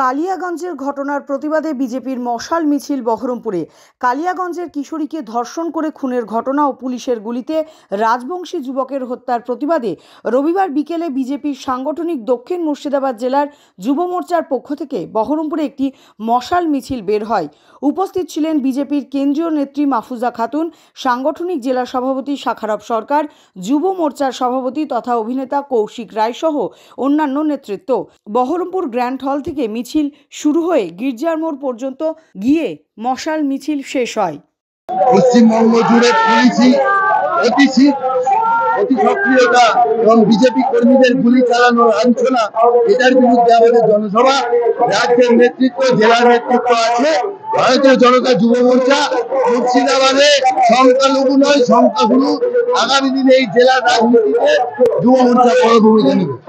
কালিয়াগঞ্জের ঘটনার প্রতিবাদে বিজেপির মশাল মিছিল বহরমপুরে কালিয়াগঞ্জের কিশোরীকে ধর্ষণ করে খুনের ঘটনা ও পুলিশের গুলিতে রাজবংশী যুবকের হত্যার প্রতিবাদে রবিবার বিকেলে বিজেপির সাংগঠনিক দক্ষিণ মুর্শিদাবাদ জেলার যুব মোর্চার পক্ষ থেকে বহরমপুরে একটি মশাল মিছিল বের হয় উপস্থিত ছিলেন বিজেপির কেন্দ্রীয় নেত্রী মাহফুজা খাতুন সাংগঠনিক জেলা সভাপতি শাখারব সরকার যুব মোর্চার সভাপতি তথা অভিনেতা কৌশিক রায়সহ অন্যান্য নেতৃত্ব বহরমপুর গ্র্যান্ড হল থেকে মিছিল মিছিল শুরু হয়ে গির্জার মোড় পর্যন্ত গিয়ে মশাল মিছিল শেষ হয় পশ্চিমবঙ্গ জুড়ে পুলিশি অতিথি অতি সক্রিয়তা এবং বিজেপি কর্মীদের গুলি চালানোর আলোচনা এটার বিরুদ্ধে আমাদের জনসভা রাজ্যের নেতৃত্ব জেলার নেতৃত্ব আছে ভারতীয় জনতা যুব মোর্চা মুর্শিদাবাদে সংখ্যালঘু নয় সংখ্যাগুরু আগামী দিনে এই জেলার রাজনীতিতে যুব মোর্চা বড় ভূমিকা নেবে